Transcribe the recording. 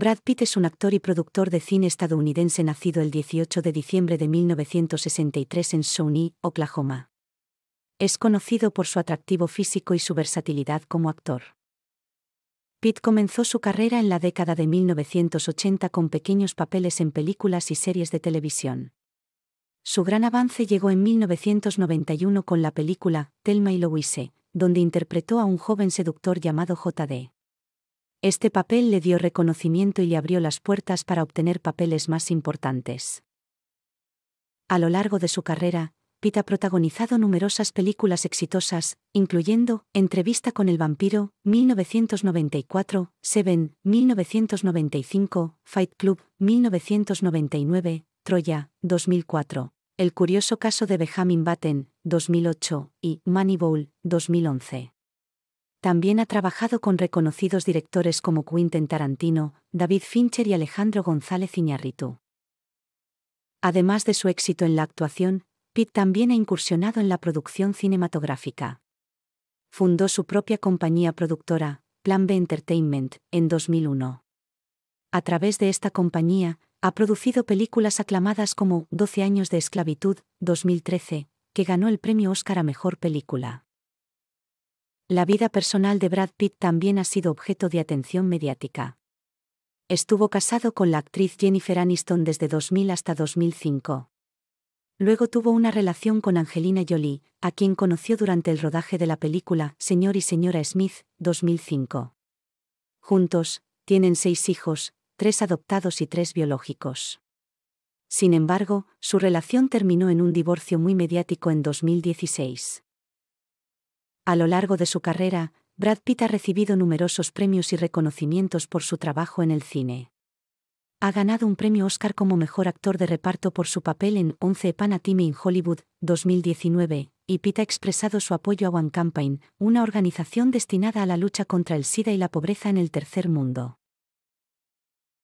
Brad Pitt es un actor y productor de cine estadounidense nacido el 18 de diciembre de 1963 en Shawnee, Oklahoma. Es conocido por su atractivo físico y su versatilidad como actor. Pitt comenzó su carrera en la década de 1980 con pequeños papeles en películas y series de televisión. Su gran avance llegó en 1991 con la película Thelma y Louise, donde interpretó a un joven seductor llamado J.D. Este papel le dio reconocimiento y le abrió las puertas para obtener papeles más importantes. A lo largo de su carrera, Pitt ha protagonizado numerosas películas exitosas, incluyendo Entrevista con el vampiro, 1994, Seven, 1995, Fight Club, 1999, Troya, 2004, El curioso caso de Benjamin Batten, 2008, y Moneyball, 2011. También ha trabajado con reconocidos directores como Quentin Tarantino, David Fincher y Alejandro González Iñárritu. Además de su éxito en la actuación, Pitt también ha incursionado en la producción cinematográfica. Fundó su propia compañía productora, Plan B Entertainment, en 2001. A través de esta compañía, ha producido películas aclamadas como 12 años de esclavitud, 2013, que ganó el premio Oscar a Mejor Película. La vida personal de Brad Pitt también ha sido objeto de atención mediática. Estuvo casado con la actriz Jennifer Aniston desde 2000 hasta 2005. Luego tuvo una relación con Angelina Jolie, a quien conoció durante el rodaje de la película Señor y Señora Smith, 2005. Juntos, tienen seis hijos, tres adoptados y tres biológicos. Sin embargo, su relación terminó en un divorcio muy mediático en 2016. A lo largo de su carrera, Brad Pitt ha recibido numerosos premios y reconocimientos por su trabajo en el cine. Ha ganado un premio Oscar como mejor actor de reparto por su papel en 11 Panatime in Hollywood 2019, y Pitt ha expresado su apoyo a One Campaign, una organización destinada a la lucha contra el SIDA y la pobreza en el tercer mundo.